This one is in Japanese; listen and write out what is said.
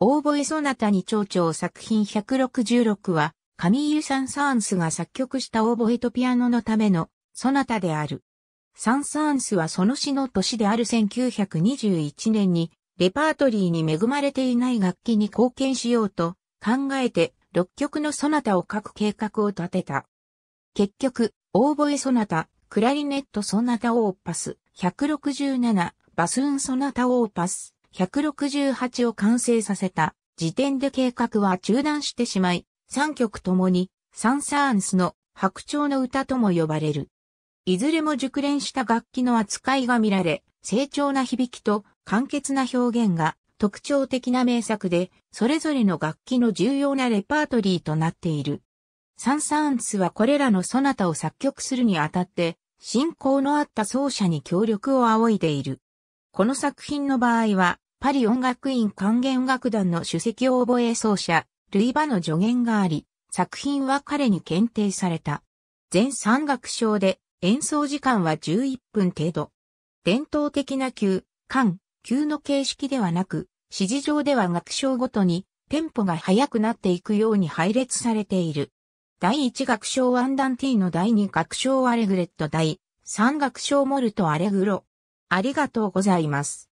オーボエソナタに蝶々作品166は、カミーユ・サン・サーンスが作曲したオーボエとピアノのためのソナタである。サン・サーンスはその詩の年である1921年に、レパートリーに恵まれていない楽器に貢献しようと考えて6曲のソナタを書く計画を立てた。結局、オーボエソナタ、クラリネットソナタオーパス、167、バスーンソナタオーパス、168を完成させた時点で計画は中断してしまい、3曲ともにサンサーンスの白鳥の歌とも呼ばれる。いずれも熟練した楽器の扱いが見られ、成長な響きと簡潔な表現が特徴的な名作で、それぞれの楽器の重要なレパートリーとなっている。サン・サーンスはこれらのソナタを作曲するにあたって、信仰のあった奏者に協力を仰いでいる。この作品の場合は、パリ音楽院管弦楽団の主席応募演奏者、ルイバの助言があり、作品は彼に検定された。全3楽章で演奏時間は11分程度。伝統的な球、間、球の形式ではなく、指示上では楽章ごとにテンポが速くなっていくように配列されている。第1楽章アンダンティーの第2楽章アレグレット第3楽章モルトアレグロありがとうございます。